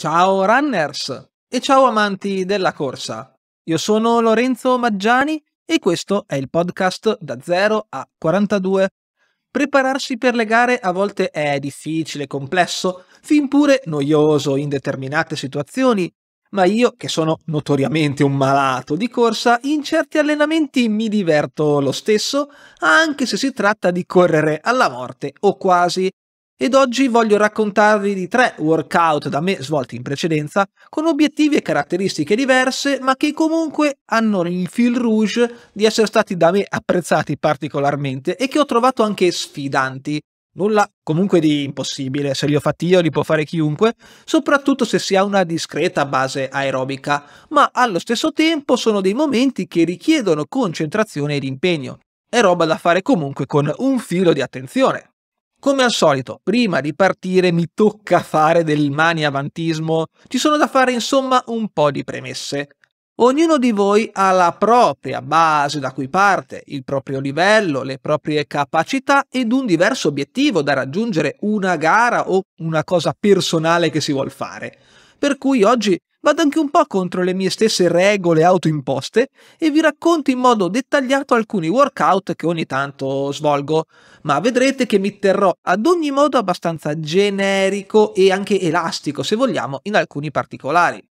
Ciao runners e ciao amanti della corsa. Io sono Lorenzo Maggiani e questo è il podcast da 0 a 42. Prepararsi per le gare a volte è difficile, complesso, fin pure noioso in determinate situazioni, ma io che sono notoriamente un malato di corsa, in certi allenamenti mi diverto lo stesso, anche se si tratta di correre alla morte o quasi ed oggi voglio raccontarvi di tre workout da me svolti in precedenza con obiettivi e caratteristiche diverse ma che comunque hanno il fil rouge di essere stati da me apprezzati particolarmente e che ho trovato anche sfidanti. Nulla comunque di impossibile, se li ho fatti io li può fare chiunque, soprattutto se si ha una discreta base aerobica, ma allo stesso tempo sono dei momenti che richiedono concentrazione ed impegno. È roba da fare comunque con un filo di attenzione. Come al solito, prima di partire mi tocca fare del maniavantismo, ci sono da fare insomma un po' di premesse. Ognuno di voi ha la propria base da cui parte, il proprio livello, le proprie capacità ed un diverso obiettivo da raggiungere una gara o una cosa personale che si vuol fare. Per cui oggi vado anche un po' contro le mie stesse regole autoimposte e vi racconto in modo dettagliato alcuni workout che ogni tanto svolgo, ma vedrete che mi terrò ad ogni modo abbastanza generico e anche elastico, se vogliamo, in alcuni particolari.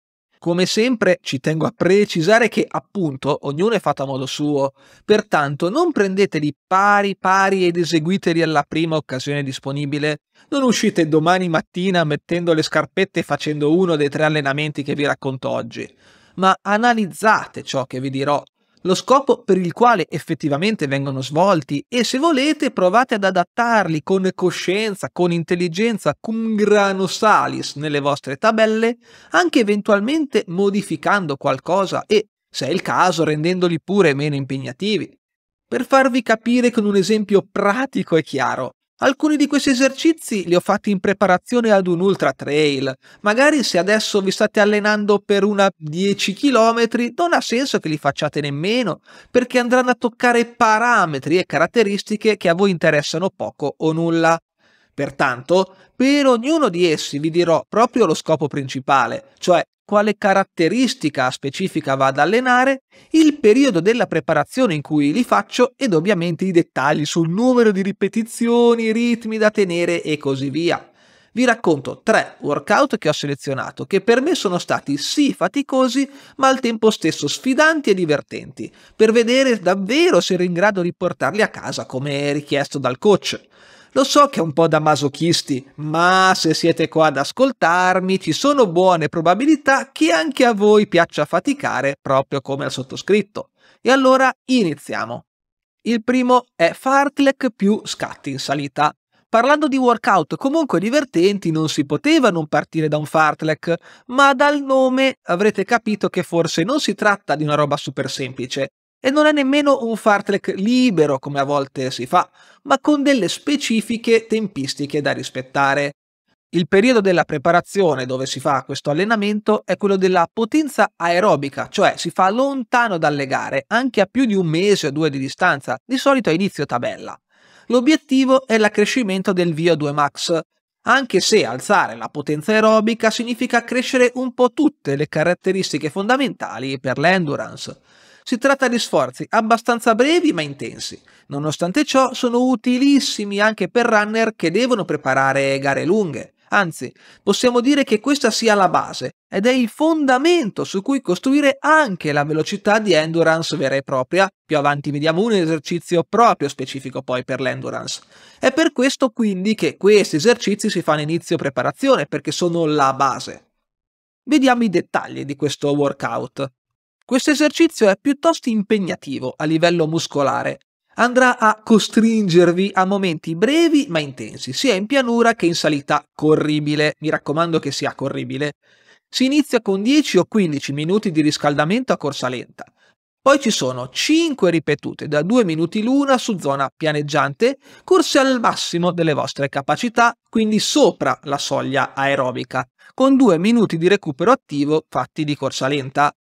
Come sempre ci tengo a precisare che appunto ognuno è fatto a modo suo, pertanto non prendeteli pari pari ed eseguiteli alla prima occasione disponibile, non uscite domani mattina mettendo le scarpette e facendo uno dei tre allenamenti che vi racconto oggi, ma analizzate ciò che vi dirò lo scopo per il quale effettivamente vengono svolti e se volete provate ad adattarli con coscienza, con intelligenza, cum grano salis nelle vostre tabelle, anche eventualmente modificando qualcosa e, se è il caso, rendendoli pure meno impegnativi. Per farvi capire con un esempio pratico e chiaro, Alcuni di questi esercizi li ho fatti in preparazione ad un ultra trail. Magari se adesso vi state allenando per una 10 km, non ha senso che li facciate nemmeno, perché andranno a toccare parametri e caratteristiche che a voi interessano poco o nulla. Pertanto, per ognuno di essi vi dirò proprio lo scopo principale, cioè quale caratteristica specifica vado ad allenare, il periodo della preparazione in cui li faccio ed ovviamente i dettagli sul numero di ripetizioni, ritmi da tenere e così via. Vi racconto tre workout che ho selezionato che per me sono stati sì faticosi ma al tempo stesso sfidanti e divertenti per vedere davvero se ero in grado di portarli a casa come richiesto dal coach. Lo so che è un po' da masochisti, ma se siete qua ad ascoltarmi ci sono buone probabilità che anche a voi piaccia faticare proprio come al sottoscritto. E allora iniziamo. Il primo è fartlek più scatti in salita. Parlando di workout comunque divertenti, non si poteva non partire da un fartlek, ma dal nome avrete capito che forse non si tratta di una roba super semplice, e non è nemmeno un far libero come a volte si fa, ma con delle specifiche tempistiche da rispettare. Il periodo della preparazione dove si fa questo allenamento è quello della potenza aerobica, cioè si fa lontano dalle gare, anche a più di un mese o due di distanza, di solito a inizio tabella. L'obiettivo è l'accrescimento del VO2 max, anche se alzare la potenza aerobica significa crescere un po' tutte le caratteristiche fondamentali per l'endurance. Si tratta di sforzi abbastanza brevi ma intensi. Nonostante ciò sono utilissimi anche per runner che devono preparare gare lunghe. Anzi, possiamo dire che questa sia la base ed è il fondamento su cui costruire anche la velocità di endurance vera e propria. Più avanti vediamo un esercizio proprio specifico poi per l'endurance. È per questo quindi che questi esercizi si fanno inizio preparazione perché sono la base. Vediamo i dettagli di questo workout. Questo esercizio è piuttosto impegnativo a livello muscolare. Andrà a costringervi a momenti brevi ma intensi, sia in pianura che in salita corribile. Mi raccomando che sia corribile. Si inizia con 10 o 15 minuti di riscaldamento a corsa lenta. Poi ci sono 5 ripetute da 2 minuti l'una su zona pianeggiante, corse al massimo delle vostre capacità, quindi sopra la soglia aerobica, con 2 minuti di recupero attivo fatti di corsa lenta.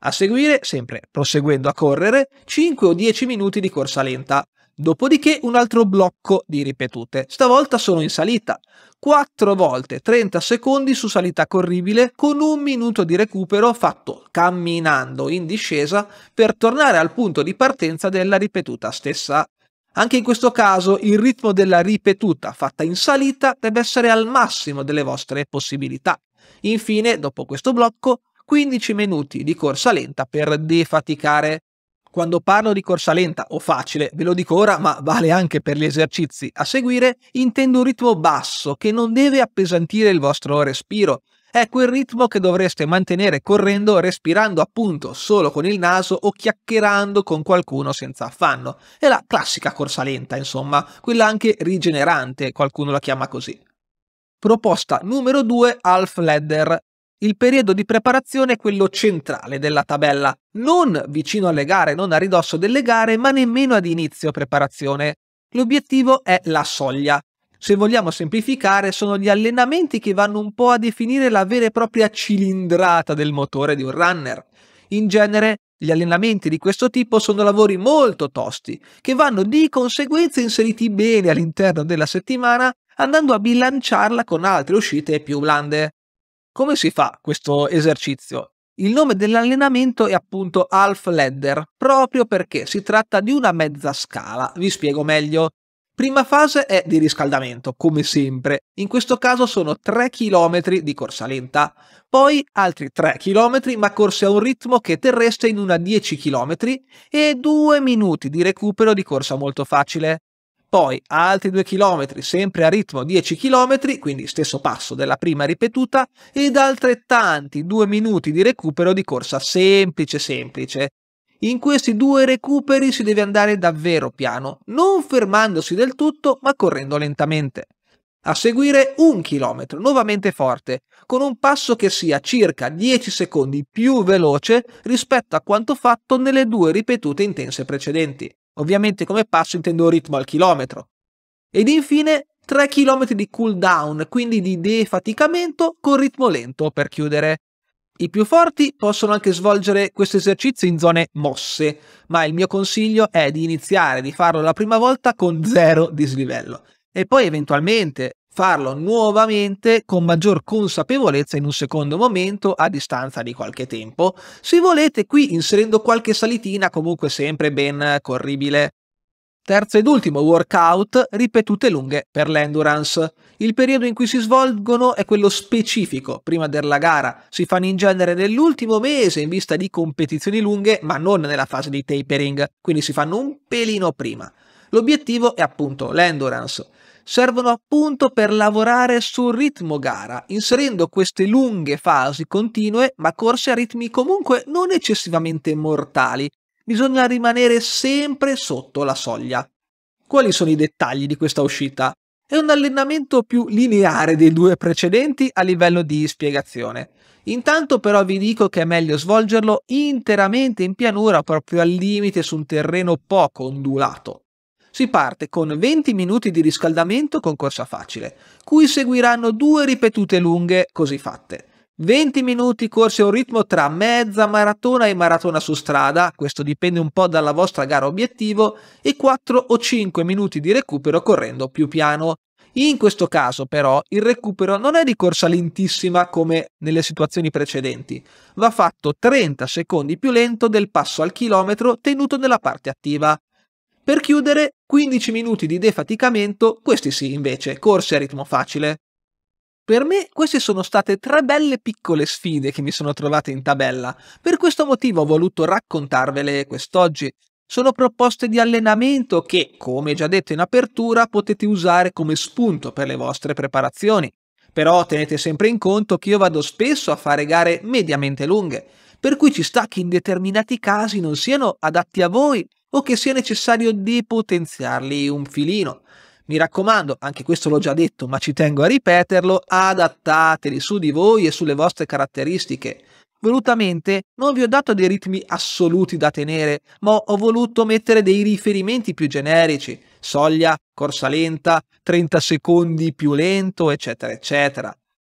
A seguire, sempre proseguendo a correre, 5 o 10 minuti di corsa lenta, dopodiché un altro blocco di ripetute. Stavolta sono in salita, 4 volte 30 secondi su salita corribile con un minuto di recupero fatto camminando in discesa per tornare al punto di partenza della ripetuta stessa. Anche in questo caso il ritmo della ripetuta fatta in salita deve essere al massimo delle vostre possibilità. Infine, dopo questo blocco, 15 minuti di corsa lenta per defaticare. Quando parlo di corsa lenta o facile, ve lo dico ora, ma vale anche per gli esercizi a seguire, intendo un ritmo basso che non deve appesantire il vostro respiro. È quel ritmo che dovreste mantenere correndo, respirando appunto solo con il naso o chiacchierando con qualcuno senza affanno. È la classica corsa lenta, insomma, quella anche rigenerante, qualcuno la chiama così. Proposta numero 2 Alf ladder, il periodo di preparazione è quello centrale della tabella, non vicino alle gare, non a ridosso delle gare, ma nemmeno ad inizio preparazione. L'obiettivo è la soglia. Se vogliamo semplificare, sono gli allenamenti che vanno un po' a definire la vera e propria cilindrata del motore di un runner. In genere, gli allenamenti di questo tipo sono lavori molto tosti, che vanno di conseguenza inseriti bene all'interno della settimana, andando a bilanciarla con altre uscite più blande. Come si fa questo esercizio? Il nome dell'allenamento è appunto half ladder, proprio perché si tratta di una mezza scala. Vi spiego meglio. Prima fase è di riscaldamento, come sempre. In questo caso sono 3 km di corsa lenta, poi altri 3 km ma corse a un ritmo che terreste in una 10 km e 2 minuti di recupero di corsa molto facile poi altri 2 km sempre a ritmo 10 km, quindi stesso passo della prima ripetuta, ed altrettanti 2 minuti di recupero di corsa semplice semplice. In questi due recuperi si deve andare davvero piano, non fermandosi del tutto ma correndo lentamente. A seguire un chilometro, nuovamente forte, con un passo che sia circa 10 secondi più veloce rispetto a quanto fatto nelle due ripetute intense precedenti. Ovviamente come passo intendo ritmo al chilometro. Ed infine 3 km di cooldown, quindi di defaticamento con ritmo lento per chiudere. I più forti possono anche svolgere questo esercizio in zone mosse, ma il mio consiglio è di iniziare di farlo la prima volta con zero dislivello e poi eventualmente farlo nuovamente con maggior consapevolezza in un secondo momento a distanza di qualche tempo. Se volete qui inserendo qualche salitina comunque sempre ben corribile. Terzo ed ultimo workout, ripetute lunghe per l'endurance. Il periodo in cui si svolgono è quello specifico, prima della gara. Si fanno in genere nell'ultimo mese in vista di competizioni lunghe, ma non nella fase di tapering, quindi si fanno un pelino prima. L'obiettivo è appunto l'endurance servono appunto per lavorare sul ritmo gara, inserendo queste lunghe fasi continue ma corse a ritmi comunque non eccessivamente mortali. Bisogna rimanere sempre sotto la soglia. Quali sono i dettagli di questa uscita? È un allenamento più lineare dei due precedenti a livello di spiegazione. Intanto però vi dico che è meglio svolgerlo interamente in pianura proprio al limite su un terreno poco ondulato. Si parte con 20 minuti di riscaldamento con corsa facile, cui seguiranno due ripetute lunghe così fatte. 20 minuti corse a un ritmo tra mezza maratona e maratona su strada, questo dipende un po' dalla vostra gara obiettivo, e 4 o 5 minuti di recupero correndo più piano. In questo caso però il recupero non è di corsa lentissima come nelle situazioni precedenti, va fatto 30 secondi più lento del passo al chilometro tenuto nella parte attiva, per chiudere, 15 minuti di defaticamento, questi sì invece, corsi a ritmo facile. Per me queste sono state tre belle piccole sfide che mi sono trovate in tabella, per questo motivo ho voluto raccontarvele quest'oggi. Sono proposte di allenamento che, come già detto in apertura, potete usare come spunto per le vostre preparazioni. Però tenete sempre in conto che io vado spesso a fare gare mediamente lunghe, per cui ci sta che in determinati casi non siano adatti a voi o che sia necessario depotenziarli un filino. Mi raccomando, anche questo l'ho già detto, ma ci tengo a ripeterlo, adattateli su di voi e sulle vostre caratteristiche. Volutamente non vi ho dato dei ritmi assoluti da tenere, ma ho voluto mettere dei riferimenti più generici, soglia, corsa lenta, 30 secondi più lento, eccetera, eccetera.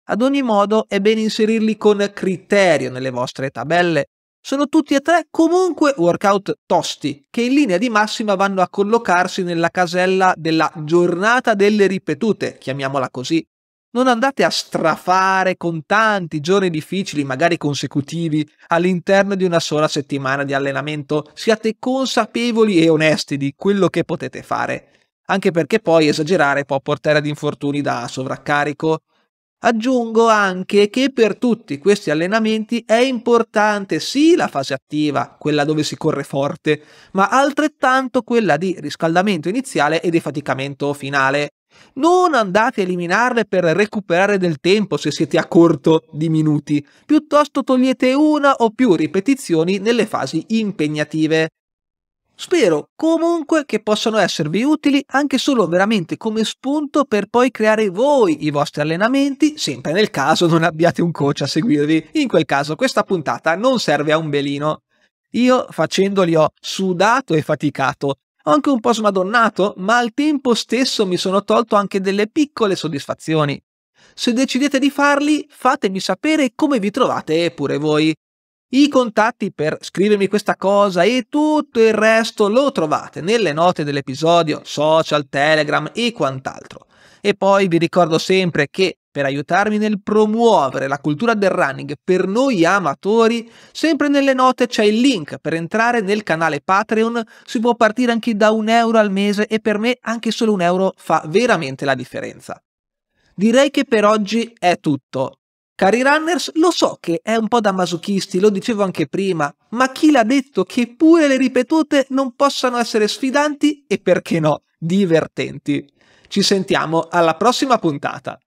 Ad ogni modo è bene inserirli con criterio nelle vostre tabelle sono tutti e tre comunque workout tosti, che in linea di massima vanno a collocarsi nella casella della giornata delle ripetute, chiamiamola così. Non andate a strafare con tanti giorni difficili, magari consecutivi, all'interno di una sola settimana di allenamento. Siate consapevoli e onesti di quello che potete fare, anche perché poi esagerare può portare ad infortuni da sovraccarico, Aggiungo anche che per tutti questi allenamenti è importante sì la fase attiva, quella dove si corre forte, ma altrettanto quella di riscaldamento iniziale e di faticamento finale. Non andate a eliminarle per recuperare del tempo se siete a corto di minuti, piuttosto togliete una o più ripetizioni nelle fasi impegnative. Spero comunque che possano esservi utili anche solo veramente come spunto per poi creare voi i vostri allenamenti, sempre nel caso non abbiate un coach a seguirvi. In quel caso questa puntata non serve a un belino. Io facendoli ho sudato e faticato, ho anche un po' smadonnato, ma al tempo stesso mi sono tolto anche delle piccole soddisfazioni. Se decidete di farli, fatemi sapere come vi trovate pure voi. I contatti per scrivermi questa cosa e tutto il resto lo trovate nelle note dell'episodio, social, telegram e quant'altro. E poi vi ricordo sempre che per aiutarmi nel promuovere la cultura del running per noi amatori, sempre nelle note c'è il link per entrare nel canale Patreon, si può partire anche da un euro al mese e per me anche solo un euro fa veramente la differenza. Direi che per oggi è tutto. Cari runners, lo so che è un po' da masochisti, lo dicevo anche prima, ma chi l'ha detto che pure le ripetute non possano essere sfidanti e perché no, divertenti? Ci sentiamo alla prossima puntata!